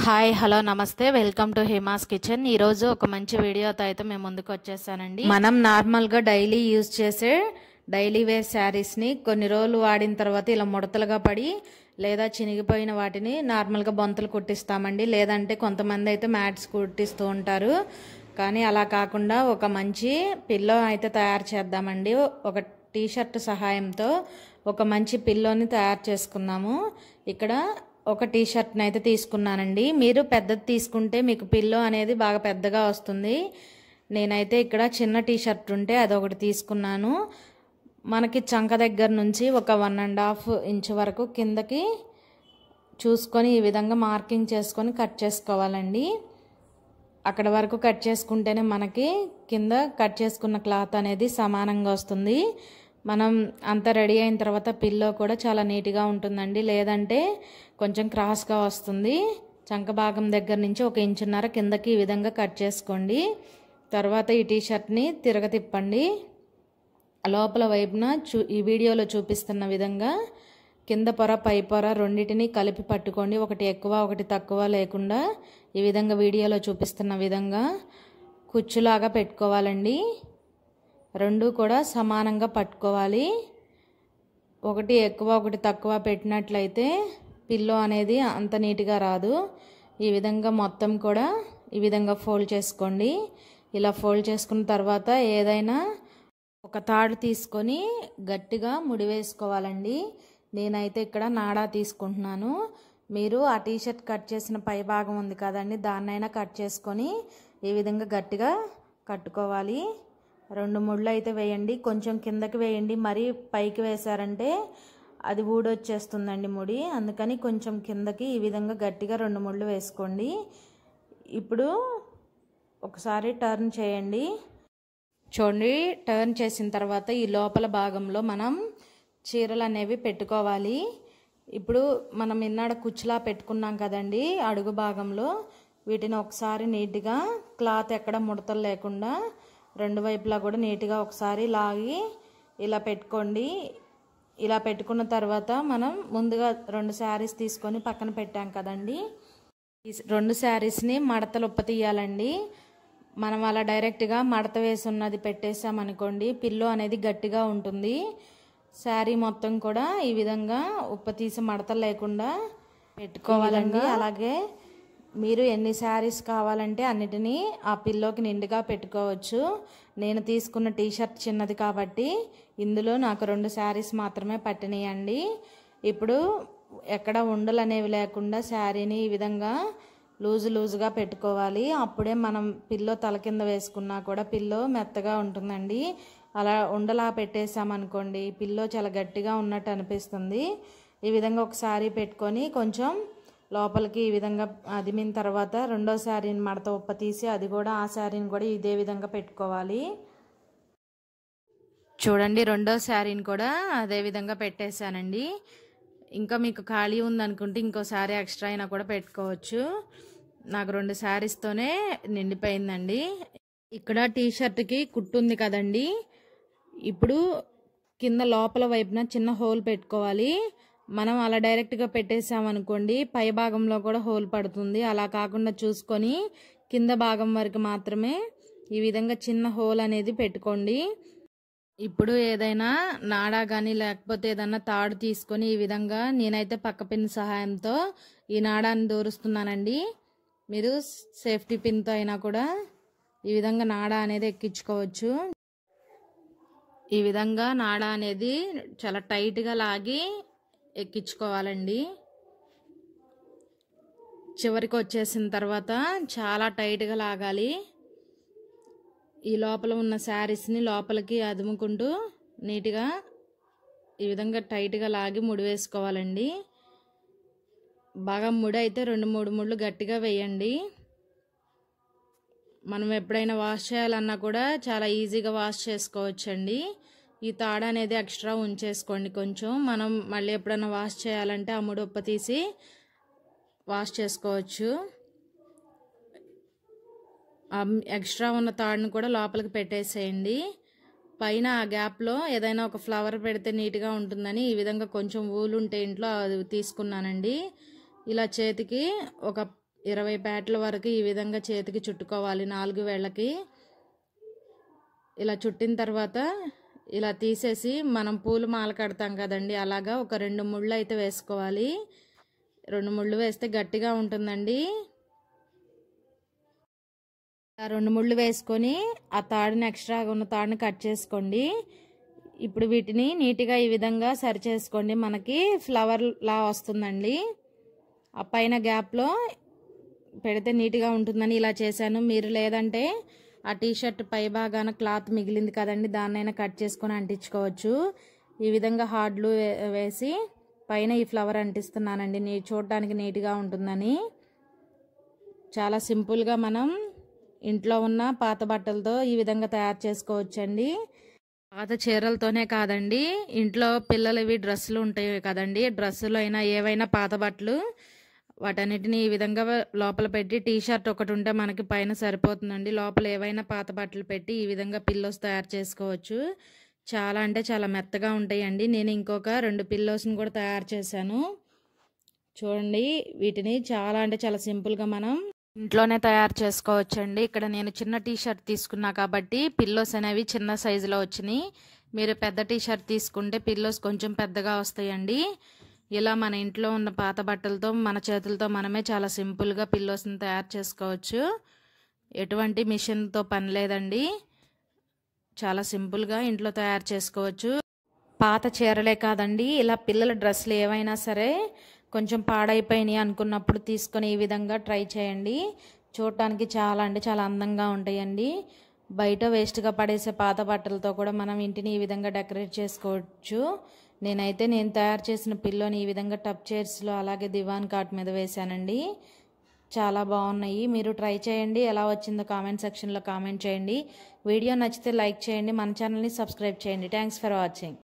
hi hello నమస్తే welcome to Hima's kitchen ఈరోజు ఒక మంచి వీడియోతో అయితే మేము ముందుకు వచ్చేసానండి మనం నార్మల్గా డైలీ యూజ్ చేసే డైలీ వేర్ శారీస్ని కొన్ని రోజులు వాడిన తర్వాత ఇలా ముడతలుగా పడి లేదా చినిగిపోయిన వాటిని నార్మల్గా బొంతలు కుట్టిస్తామండి లేదంటే కొంతమంది అయితే మ్యాట్స్ కుట్టిస్తూ ఉంటారు కానీ అలా కాకుండా ఒక మంచి పిల్లో అయితే తయారు చేద్దామండి ఒక టీషర్ట్ సహాయంతో ఒక మంచి పిల్లోని తయారు చేసుకున్నాము ఇక్కడ ఒక టీ షర్ట్ని అయితే తీసుకున్నానండి మీరు పెద్దది తీసుకుంటే మీకు పిల్లో అనేది బాగా పెద్దగా వస్తుంది నేనైతే ఇక్కడ చిన్న టీ షర్ట్ ఉంటే అదొకటి తీసుకున్నాను మనకి చంక దగ్గర నుంచి ఒక వన్ అండ్ హాఫ్ ఇంచ్ వరకు కిందకి చూసుకొని ఈ విధంగా మార్కింగ్ చేసుకొని కట్ చేసుకోవాలండి అక్కడ వరకు కట్ చేసుకుంటేనే మనకి కింద కట్ చేసుకున్న క్లాత్ అనేది సమానంగా వస్తుంది మనం అంత రెడీ అయిన తర్వాత పిల్లో కూడా చాలా నీట్గా ఉంటుందండి లేదంటే కొంచెం క్రాస్గా వస్తుంది చంక భాగం దగ్గర నుంచి ఒక ఇంచున్నర కిందకి ఈ విధంగా కట్ చేసుకోండి తర్వాత ఈ టీ షర్ట్ని తిరగతిప్పండి లోపల వైపున చూ ఈ వీడియోలో చూపిస్తున్న విధంగా కింద పొర పై పొర రెండింటిని కలిపి పట్టుకోండి ఒకటి ఎక్కువ ఒకటి తక్కువ లేకుండా ఈ విధంగా వీడియోలో చూపిస్తున్న విధంగా కుచ్చులాగా పెట్టుకోవాలండి రెండు కూడా సమానంగా పట్టుకోవాలి ఒకటి ఎక్కువ ఒకటి తక్కువ పెట్టినట్లయితే పిల్లో అనేది అంత నీట్గా రాదు ఈ విధంగా మొత్తం కూడా ఈ విధంగా ఫోల్డ్ చేసుకోండి ఇలా ఫోల్డ్ చేసుకున్న తర్వాత ఏదైనా ఒక తాడు తీసుకొని గట్టిగా ముడివేసుకోవాలండి నేనైతే ఇక్కడ నాడా తీసుకుంటున్నాను మీరు ఆ టీషర్ట్ కట్ చేసిన పై భాగం ఉంది కదండి దాన్నైనా కట్ చేసుకొని ఈ విధంగా గట్టిగా కట్టుకోవాలి రెండు ముళ్ళు అయితే వేయండి కొంచెం కిందకి వేయండి మరీ పైకి వేశారంటే అది ఊడొచ్చేస్తుందండి ముడి అందుకని కొంచెం కిందకి ఈ విధంగా గట్టిగా రెండు ముళ్ళు వేసుకోండి ఇప్పుడు ఒకసారి టర్న్ చేయండి చూడండి టర్న్ చేసిన తర్వాత ఈ లోపల భాగంలో మనం చీరలు అనేవి పెట్టుకోవాలి ఇప్పుడు మనం ఇన్నాడ కుచ్చులా పెట్టుకున్నాం కదండి అడుగు భాగంలో వీటిని ఒకసారి నీట్గా క్లాత్ ఎక్కడ ముడతలు లేకుండా రెండు వైపులా కూడా నీట్గా ఒకసారి లాగి ఇలా పెట్టుకోండి ఇలా పెట్టుకున్న తర్వాత మనం ముందుగా రెండు శారీస్ తీసుకొని పక్కన పెట్టాం కదండి ఈ రెండు శారీస్ని మడతలు తీయాలండి మనం అలా డైరెక్ట్గా మడత వేసి ఉన్నది పెట్టేసామనుకోండి పిల్లో అనేది గట్టిగా ఉంటుంది శారీ మొత్తం కూడా ఈ విధంగా ఉప్ప తీసి మడత లేకుండా పెట్టుకోవాలండి అలాగే మీరు ఎన్ని శారీస్ కావాలంటే అన్నిటినీ ఆ పిల్లోకి నిండుగా పెట్టుకోవచ్చు నేను తీసుకున్న టీషర్ట్ చిన్నది కాబట్టి ఇందులో నాకు రెండు శారీస్ మాత్రమే పట్టినాయండి ఇప్పుడు ఎక్కడ ఉండలు అనేవి లేకుండా శారీని ఈ విధంగా లూజు లూజుగా పెట్టుకోవాలి అప్పుడే మనం పిల్లో తల కింద వేసుకున్నా కూడా పిల్లో మెత్తగా ఉంటుందండి అలా ఉండలా పెట్టేసామనుకోండి పిల్లో చాలా గట్టిగా ఉన్నట్టు అనిపిస్తుంది ఈ విధంగా ఒక శారీ పెట్టుకొని కొంచెం లోపలికి ఈ విధంగా అదిమిన తర్వాత రెండో శారీని మడత ఉప్ప తీసి అది కూడా ఆ శారీని కూడా ఇదే విధంగా పెట్టుకోవాలి చూడండి రెండో శారీని కూడా అదే విధంగా పెట్టేశానండి ఇంకా మీకు ఖాళీ ఉందనుకుంటే ఇంకో శారీ ఎక్స్ట్రా అయినా కూడా పెట్టుకోవచ్చు నాకు రెండు శారీస్తోనే నిండిపోయిందండి ఇక్కడ టీ షర్ట్కి కుట్టు ఉంది కదండి ఇప్పుడు కింద లోపల వైపున చిన్న హోల్ పెట్టుకోవాలి మనం అలా డైరెక్ట్గా పెట్టేసామనుకోండి పై భాగంలో కూడా హోల్ పడుతుంది అలా కాకుండా చూసుకొని కింద భాగం వరకు మాత్రమే ఈ విధంగా చిన్న హోల్ అనేది పెట్టుకోండి ఇప్పుడు ఏదైనా నాడా కానీ లేకపోతే ఏదైనా తాడు తీసుకొని ఈ విధంగా నేనైతే పక్క పిన్ సహాయంతో ఈ నాడాన్ని దూరుస్తున్నానండి మీరు సేఫ్టీ పిన్తో అయినా కూడా ఈ విధంగా నాడా అనేది ఎక్కించుకోవచ్చు ఈ విధంగా నాడా అనేది చాలా టైట్గా లాగి ఎక్కించుకోవాలండి చివరికి వచ్చేసిన తర్వాత చాలా టైట్గా లాగాలి ఈ లోపల ఉన్న శారీస్ని లోపలికి అదుముకుంటూ నీట్గా ఈ విధంగా టైట్గా లాగి ముడి వేసుకోవాలండి బాగా ముడి అయితే రెండు మూడు ముళ్ళు గట్టిగా వేయండి మనం ఎప్పుడైనా వాష్ చేయాలన్నా కూడా చాలా ఈజీగా వాష్ చేసుకోవచ్చండి ఈ తాడ అనేది ఎక్స్ట్రా ఉంచేసుకోండి కొంచెం మనం మళ్ళీ ఎప్పుడైనా వాష్ చేయాలంటే ఆ ఉప్ప తీసి వాష్ చేసుకోవచ్చు ఎక్స్ట్రా ఉన్న తాడును కూడా లోపలికి పెట్టేసేయండి పైన ఆ గ్యాప్లో ఏదైనా ఒక ఫ్లవర్ పెడితే నీట్గా ఉంటుందని ఈ విధంగా కొంచెం ఊలు ఉంటే ఇంట్లో అది తీసుకున్నానండి ఇలా చేతికి ఒక ఇరవై ప్యాట్ల వరకు ఈ విధంగా చేతికి చుట్టుకోవాలి నాలుగు వేళ్ళకి ఇలా చుట్టిన తర్వాత ఇలా తీసేసి మనం పూలు మాల కడతాం కదండి అలాగా ఒక రెండు ముళ్ళు అయితే వేసుకోవాలి రెండు ముళ్ళు వేస్తే గట్టిగా ఉంటుందండి రెండు ముళ్ళు వేసుకొని ఆ తాడుని ఎక్స్ట్రాగా ఉన్న తాడుని కట్ చేసుకోండి ఇప్పుడు వీటిని నీట్గా ఈ విధంగా సరి చేసుకోండి మనకి ఫ్లవర్ లా వస్తుందండి ఆ పైన గ్యాప్లో పెడితే నీట్గా ఉంటుందని ఇలా చేశాను మీరు లేదంటే ఆ టీషర్ట్ పై భాగాన క్లాత్ మిగిలింది కదండి దాన్నైనా కట్ చేసుకొని అంటించుకోవచ్చు ఈ విధంగా హార్డ్లు వేసి పైన ఈ ఫ్లవర్ అంటిస్తున్నానండి నీ చూడటానికి నీట్గా ఉంటుందని చాలా సింపుల్గా మనం ఇంట్లో ఉన్న పాత బట్టలతో ఈ విధంగా తయారు చేసుకోవచ్చండి పాత చీరలతోనే కాదండి ఇంట్లో పిల్లలవి డ్రెస్సులు ఉంటాయి కదండి డ్రెస్సులు అయినా ఏవైనా పాత బట్టలు వాటన్నిటిని ఈ విధంగా లోపల పెట్టి టీ షర్ట్ ఒకటి ఉంటే మనకి పైన సరిపోతుందండి లోపల ఏవైనా పాత బట్టలు పెట్టి ఈ విధంగా పిల్లోస్ తయారు చేసుకోవచ్చు చాలా అంటే చాలా మెత్తగా ఉంటాయండి నేను ఇంకొక రెండు పిల్లోస్ని కూడా తయారు చేశాను చూడండి వీటిని చాలా అంటే చాలా సింపుల్గా మనం ఇంట్లోనే తయారు చేసుకోవచ్చండి ఇక్కడ నేను చిన్న టీ షర్ట్ తీసుకున్నా కాబట్టి పిల్లోస్ అనేవి చిన్న సైజులో వచ్చినాయి మీరు పెద్ద టీ షర్ట్ తీసుకుంటే పిల్లోస్ కొంచెం పెద్దగా వస్తాయండి ఇలా మన ఇంట్లో ఉన్న పాత బట్టలతో మన చేతులతో మనమే చాలా సింపుల్గా పిల్లోస్ని తయారు చేసుకోవచ్చు ఎటువంటి మిషన్తో పని లేదండి చాలా సింపుల్గా ఇంట్లో తయారు చేసుకోవచ్చు పాత చీరలే కాదండి ఇలా పిల్లల డ్రెస్సులు ఏవైనా సరే కొంచెం పాడైపోయినాయి అనుకున్నప్పుడు తీసుకొని ఈ విధంగా ట్రై చేయండి చూడటానికి చాలా అంటే చాలా అందంగా ఉంటాయండి బయట వేస్ట్గా పడేసే పాత బట్టలతో కూడా మనం ఇంటిని ఈ విధంగా డెకరేట్ చేసుకోవచ్చు నేనైతే నేను తయారు చేసిన పిల్లోని ఈ విధంగా టప్ చైర్స్లో అలాగే దివాన్ కాట్ మీద వేశానండి చాలా బాగున్నాయి మీరు ట్రై చేయండి ఎలా వచ్చిందో కామెంట్ సెక్షన్లో కామెంట్ చేయండి వీడియో నచ్చితే లైక్ చేయండి మన ఛానల్ని సబ్స్క్రైబ్ చేయండి థ్యాంక్స్ ఫర్ వాచింగ్